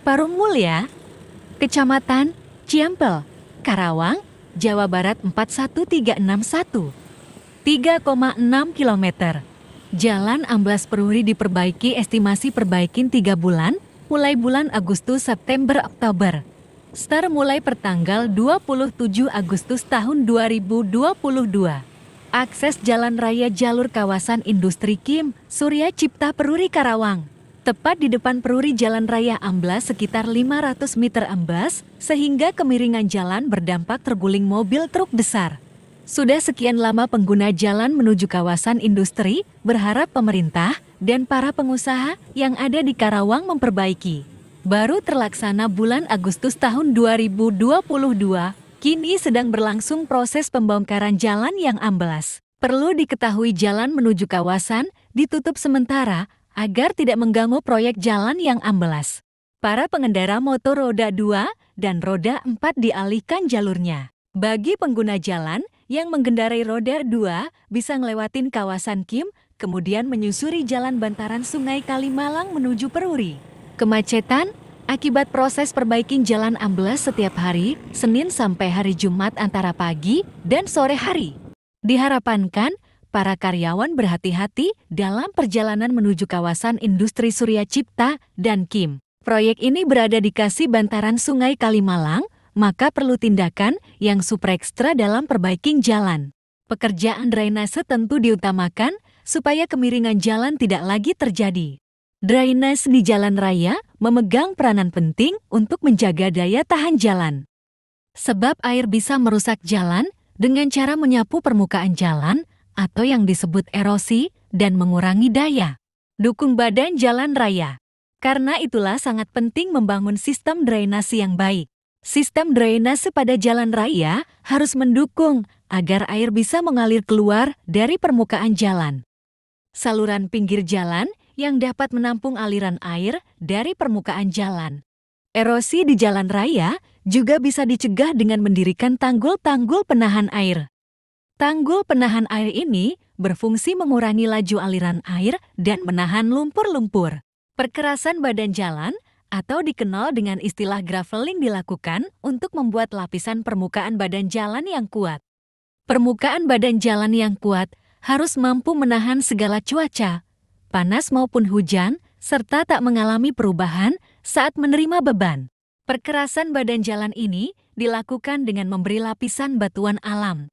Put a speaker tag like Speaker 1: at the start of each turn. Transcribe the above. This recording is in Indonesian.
Speaker 1: Parung Mulia, Kecamatan Ciampel, Karawang, Jawa Barat 41361. 3,6 km. Jalan Amblas Peruri diperbaiki estimasi perbaikin 3 bulan, mulai bulan Agustus, September, Oktober. Star mulai pertanggal 27 Agustus tahun 2022. Akses jalan raya jalur kawasan industri Kim, Surya Cipta Peruri Karawang. Tepat di depan peruri Jalan Raya Amblas sekitar 500 meter ambas, sehingga kemiringan jalan berdampak terguling mobil truk besar. Sudah sekian lama pengguna jalan menuju kawasan industri, berharap pemerintah dan para pengusaha yang ada di Karawang memperbaiki. Baru terlaksana bulan Agustus tahun 2022, kini sedang berlangsung proses pembongkaran jalan yang amblas. Perlu diketahui jalan menuju kawasan ditutup sementara agar tidak mengganggu proyek jalan yang amblas, Para pengendara motor roda 2 dan roda 4 dialihkan jalurnya. Bagi pengguna jalan yang mengendarai roda 2 bisa ngelewatin kawasan Kim, kemudian menyusuri jalan bantaran Sungai Kalimalang menuju Peruri. Kemacetan akibat proses perbaikan jalan ambles setiap hari, Senin sampai hari Jumat antara pagi dan sore hari. diharapkan para karyawan berhati-hati dalam perjalanan menuju kawasan industri Surya Cipta dan Kim. Proyek ini berada di kasih bantaran Sungai Kalimalang, maka perlu tindakan yang super ekstra dalam perbaiking jalan. Pekerjaan drainase tentu diutamakan supaya kemiringan jalan tidak lagi terjadi. Drainase di jalan raya memegang peranan penting untuk menjaga daya tahan jalan. Sebab air bisa merusak jalan dengan cara menyapu permukaan jalan atau yang disebut erosi, dan mengurangi daya dukung badan jalan raya. Karena itulah sangat penting membangun sistem drainasi yang baik. Sistem drainase pada jalan raya harus mendukung agar air bisa mengalir keluar dari permukaan jalan. Saluran pinggir jalan yang dapat menampung aliran air dari permukaan jalan. Erosi di jalan raya juga bisa dicegah dengan mendirikan tanggul-tanggul penahan air. Tanggul penahan air ini berfungsi mengurangi laju aliran air dan menahan lumpur-lumpur. Perkerasan badan jalan atau dikenal dengan istilah graveling dilakukan untuk membuat lapisan permukaan badan jalan yang kuat. Permukaan badan jalan yang kuat harus mampu menahan segala cuaca, panas maupun hujan, serta tak mengalami perubahan saat menerima beban. Perkerasan badan jalan ini dilakukan dengan memberi lapisan batuan alam